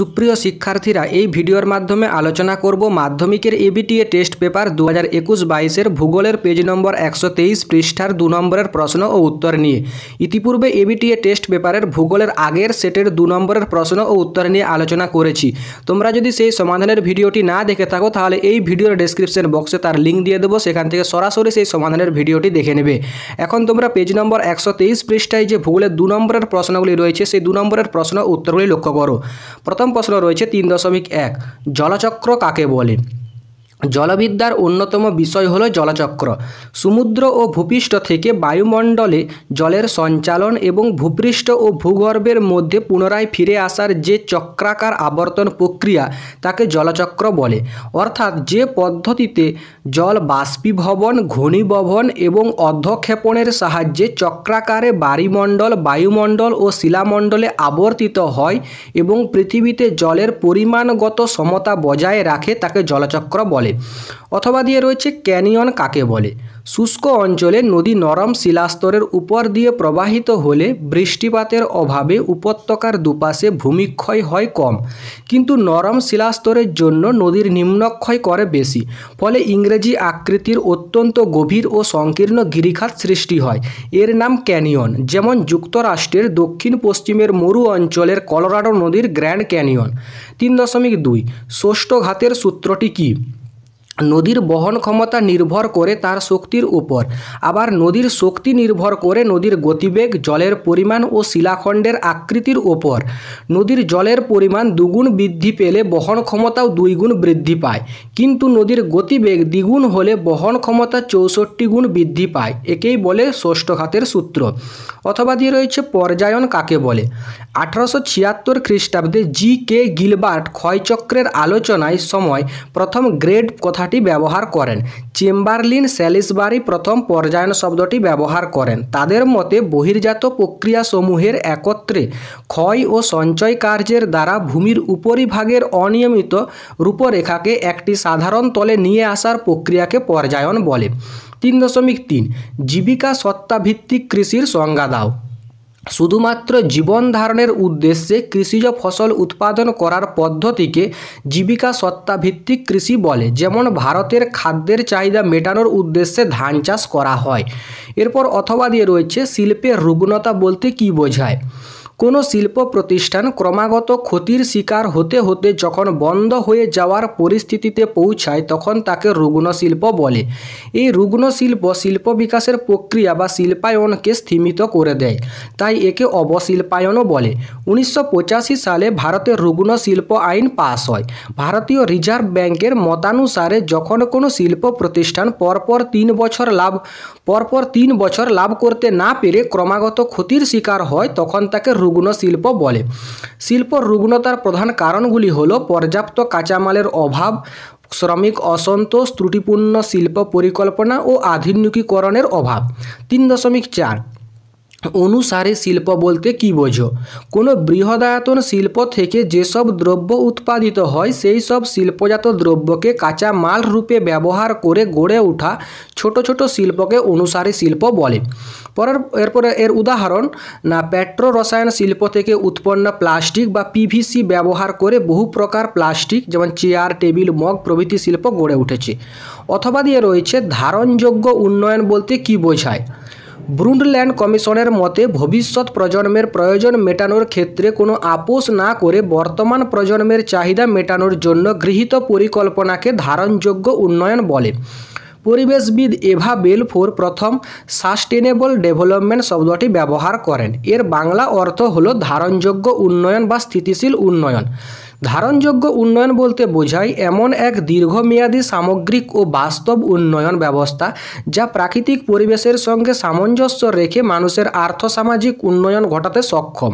সুপ্রিয় শিক্ষার্থীরা এই ভিডিওর মাধ্যমে আলোচনা করব মাধ্যমিকের এবিটিএ টেস্ট পেপার দু হাজার একুশ বাইশের ভূগোলের পেজ নম্বর একশো তেইশ পৃষ্ঠার দু নম্বরের প্রশ্ন ও উত্তর নিয়ে ইতিপূর্বে এবিটিএ টেস্ট পেপারের ভূগোলের আগের সেটের দু নম্বরের প্রশ্ন ও উত্তর নিয়ে আলোচনা করেছি তোমরা যদি সেই সমাধানের ভিডিওটি না দেখে থাকো তাহলে এই ভিডিওর ডেসক্রিপশন বক্সে তার লিঙ্ক দিয়ে দেবো সেখান থেকে সরাসরি সেই সমাধানের ভিডিওটি দেখে নেবে এখন তোমরা পেজ নম্বর একশো তেইশ পৃষ্ঠায় যে ভূগোলের দু নম্বরের প্রশ্নগুলি রয়েছে সেই দু নম্বরের প্রশ্ন উত্তরগুলি লক্ষ্য করো প্রথম প্রশ্ন রয়েছে তিন দশমিক এক জলচক্র কাকে বলে জলবিদ্যার অন্যতম বিষয় হল জলচক্র সমুদ্র ও ভূপৃষ্ঠ থেকে বায়ুমণ্ডলে জলের সঞ্চালন এবং ভূপৃষ্ঠ ও ভূগর্ভের মধ্যে পুনরায় ফিরে আসার যে চক্রাকার আবর্তন প্রক্রিয়া তাকে জলচক্র বলে অর্থাৎ যে পদ্ধতিতে জল বাষ্পীভবন ঘনীভবন এবং অধ্যক্ষেপণের সাহায্যে চক্রাকারে বাড়িমণ্ডল বায়ুমণ্ডল ও শিলামণ্ডলে আবর্তিত হয় এবং পৃথিবীতে জলের পরিমাণগত সমতা বজায় রাখে তাকে জলচক্র বলে বলে অথবা দিয়ে রয়েছে ক্যানিয়ন কাকে বলে শুষ্ক অঞ্চলে নদী নরম শিলাস্তরের উপর দিয়ে প্রবাহিত হলে বৃষ্টিপাতের অভাবে উপত্যকার দুপাশে ভূমিক্ষয় হয় কম কিন্তু নরম শিলাস্তরের জন্য নদীর নিম্নক্ষয় করে বেশি ফলে ইংরেজি আকৃতির অত্যন্ত গভীর ও সংকীর্ণ গিরিখাত সৃষ্টি হয় এর নাম ক্যানিয়ন যেমন যুক্তরাষ্ট্রের দক্ষিণ পশ্চিমের মরু অঞ্চলের কলোরাডো নদীর গ্র্যান্ড ক্যানিয়ন তিন দশমিক দুই ষষ্ঠ ঘাতের সূত্রটি কী নদীর বহন ক্ষমতা নির্ভর করে তার শক্তির উপর আবার নদীর শক্তি নির্ভর করে নদীর গতিবেগ জলের পরিমাণ ও শিলাখণ্ডের আকৃতির উপর নদীর জলের পরিমাণ দুগুণ বৃদ্ধি পেলে বহন ক্ষমতাও দুই গুণ বৃদ্ধি পায় কিন্তু নদীর গতিবেগ দ্বিগুণ হলে বহন ক্ষমতা চৌষট্টি গুণ বৃদ্ধি পায় একেই বলে ষষ্ঠ খাতের সূত্র অথবা দিয়ে রয়েছে পর্যায়ন কাকে বলে আঠারোশো ছিয়াত্তর খ্রিস্টাব্দে জি কে গিলবার্ট ক্ষয়চক্রের আলোচনায় সময় প্রথম গ্রেড কথা কথাটি ব্যবহার করেন চেম্বারলিন স্যালিসবারি প্রথম পর্যায়ন শব্দটি ব্যবহার করেন তাদের মতে বহির্জাত প্রক্রিয়াসমূহের একত্রে ক্ষয় ও সঞ্চয় কার্যের দ্বারা ভূমির উপরিভাগের অনিয়মিত রূপরেখাকে একটি সাধারণ তলে নিয়ে আসার প্রক্রিয়াকে পর্যায়ন বলে তিন দশমিক তিন জীবিকা সত্তাভিত্তিক কৃষির সংজ্ঞা দাও শুধুমাত্র জীবন ধারণের উদ্দেশ্যে কৃষিজ ফসল উৎপাদন করার পদ্ধতিকে জীবিকা সত্তাভিত্তিক কৃষি বলে যেমন ভারতের খাদ্যের চাহিদা মেটানোর উদ্দেশ্যে ধান চাষ করা হয় এরপর অথবা দিয়ে রয়েছে শিল্পের রুগ্নতা বলতে কি বোঝায় কোনো শিল্প প্রতিষ্ঠান ক্রমাগত ক্ষতির শিকার হতে হতে যখন বন্ধ হয়ে যাওয়ার পরিস্থিতিতে পৌঁছায় তখন তাকে রুগ্ন শিল্প বলে এই রুগ্ন শিল্প শিল্প বিকাশের প্রক্রিয়া বা শিল্পায়নকে স্থিমিত করে দেয় তাই একে অবশিল্পায়নও বলে উনিশশো সালে ভারতের রুগ্ন শিল্প আইন পাশ হয় ভারতীয় রিজার্ভ ব্যাংকের মতানুসারে যখন কোনো শিল্প প্রতিষ্ঠান পরপর তিন বছর লাভ পরপর তিন বছর লাভ করতে না পেরে ক্রমাগত ক্ষতির শিকার হয় তখন তাকে রুগ্ন শিল্প বলে শিল্প রুগ্নতার প্রধান কারণগুলি হল পর্যাপ্ত কাঁচামালের অভাব শ্রমিক অসন্তোষ ত্রুটিপূর্ণ শিল্প পরিকল্পনা ও আধুনিকীকরণের অভাব তিন দশমিক চার অনুসারে শিল্প বলতে কি বোঝো কোনো বৃহদায়তন শিল্প থেকে যেসব দ্রব্য উৎপাদিত হয় সেই সব শিল্পজাত দ্রব্যকে কাঁচা মাল রূপে ব্যবহার করে গড়ে ওঠা ছোট ছোট শিল্পকে অনুসারী শিল্প বলে পরের এরপরে এর উদাহরণ না পেট্রো রসায়ন শিল্প থেকে উৎপন্ন প্লাস্টিক বা পিভিসি ব্যবহার করে বহু প্রকার প্লাস্টিক যেমন চেয়ার টেবিল মগ প্রভৃতি শিল্প গড়ে উঠেছে অথবা দিয়ে রয়েছে ধারণযোগ্য উন্নয়ন বলতে কি বোঝায় ব্রুন্ডল্যান্ড কমিশনের মতে ভবিষ্যৎ প্রজন্মের প্রয়োজন মেটানোর ক্ষেত্রে কোনো আপোষ না করে বর্তমান প্রজন্মের চাহিদা মেটানোর জন্য গৃহীত পরিকল্পনাকে ধারণযোগ্য উন্নয়ন বলে পরিবেশবিদ এভা বেলফোর প্রথম সাস্টেনেবল ডেভেলপমেন্ট শব্দটি ব্যবহার করেন এর বাংলা অর্থ হল ধারণযোগ্য উন্নয়ন বা স্থিতিশীল উন্নয়ন ধারণযোগ্য উন্নয়ন বলতে বোঝায় এমন এক দীর্ঘমেয়াদী সামগ্রিক ও বাস্তব উন্নয়ন ব্যবস্থা যা প্রাকৃতিক পরিবেশের সঙ্গে সামঞ্জস্য রেখে মানুষের আর্থসামাজিক উন্নয়ন ঘটাতে সক্ষম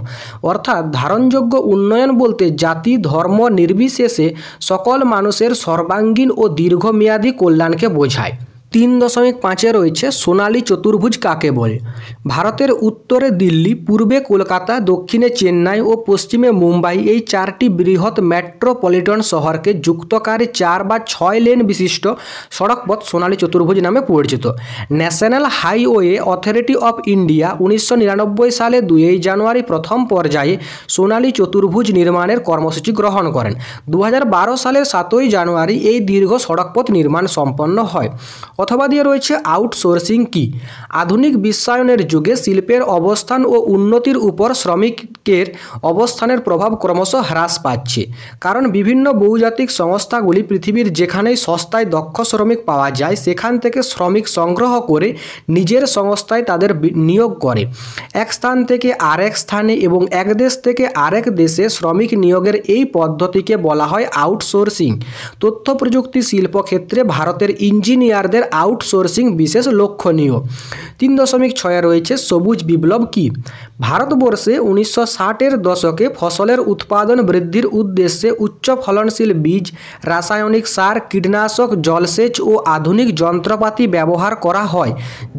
অর্থাৎ ধারণযোগ্য উন্নয়ন বলতে জাতি ধর্ম নির্বিশেষে সকল মানুষের সর্বাঙ্গীন ও দীর্ঘমেয়াদী কল্যাণকে বোঝায় তিন দশমিক পাঁচে রয়েছে সোনালী চতুর্ভুজ কাকে বলে ভারতের উত্তরে দিল্লি পূর্বে কলকাতা দক্ষিণে চেন্নাই ও পশ্চিমে মুম্বাই এই চারটি বৃহৎ মেট্রোপলিটন শহরকে যুক্তকারী চার বা ছয় লেন বিশিষ্ট সড়কপথ সোনালী চতুর্ভুজ নামে পরিচিত national highway authority of India উনিশশো সালে দুই জানুয়ারি প্রথম পর্যায়ে সোনালী চতুর্ভুজ নির্মাণের কর্মসূচি গ্রহণ করেন দু সালের সাতই জানুয়ারি এই দীর্ঘ সড়কপথ নির্মাণ সম্পন্ন হয় অথবা দিয়ে রয়েছে আউটসোর্সিং কি আধুনিক বিশ্বায়নের যুগে শিল্পের অবস্থান ও উন্নতির উপর শ্রমিকের অবস্থানের প্রভাব ক্রমশ হ্রাস পাচ্ছে কারণ বিভিন্ন বহুজাতিক সংস্থাগুলি পৃথিবীর যেখানেই সস্তায় দক্ষ শ্রমিক পাওয়া যায় সেখান থেকে শ্রমিক সংগ্রহ করে নিজের সংস্থায় তাদের নিয়োগ করে এক স্থান থেকে আরেক স্থানে এবং এক দেশ থেকে আরেক দেশে শ্রমিক নিয়োগের এই পদ্ধতিকে বলা হয় আউটসোর্সিং তথ্য প্রযুক্তি শিল্পক্ষেত্রে ভারতের ইঞ্জিনিয়ারদের আউটসোর্সিং বিশেষ লক্ষণীয় তিন দশমিক ছয়ে রয়েছে সবুজ বিপ্লব কি ভারতবর্ষে উনিশশো ষাটের দশকে ফসলের উৎপাদন বৃদ্ধির উদ্দেশ্যে উচ্চ ফলনশীল বীজ রাসায়নিক সার কীটনাশক জলসেচ ও আধুনিক যন্ত্রপাতি ব্যবহার করা হয়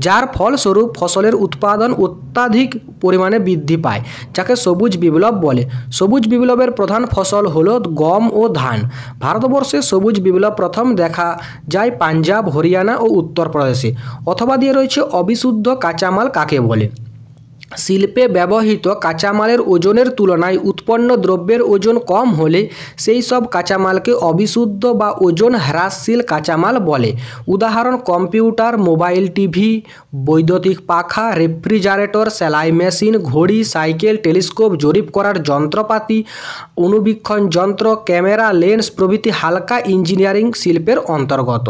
যার ফলস্বরূপ ফসলের উৎপাদন অত্যাধিক পরিমাণে বৃদ্ধি পায় যাকে সবুজ বিপ্লব বলে সবুজ বিপ্লবের প্রধান ফসল হল গম ও ধান ভারতবর্ষে সবুজ বিপ্লব প্রথম দেখা যায় পাঞ্জাব হরিয়ানা ও উত্তরপ্রদেশে অথবা দিয়ে রয়েছে অবিশুদ্ধ কাঁচামাল কাকে বলে শিল্পে ব্যবহৃত কাঁচামালের ওজনের তুলনায় উৎপন্ন দ্রব্যের ওজন কম হলে সেই সব কাঁচামালকে অবিশুদ্ধ বা ওজন হ্রাসশীল কাঁচামাল বলে উদাহরণ কম্পিউটার মোবাইল টিভি বৈদ্যুতিক পাখা রেফ্রিজারেটর সেলাই মেশিন ঘড়ি সাইকেল টেলিস্কোপ জরিপ করার যন্ত্রপাতি অনুবীক্ষণ যন্ত্র ক্যামেরা লেন্স প্রভৃতি হালকা ইঞ্জিনিয়ারিং শিল্পের অন্তর্গত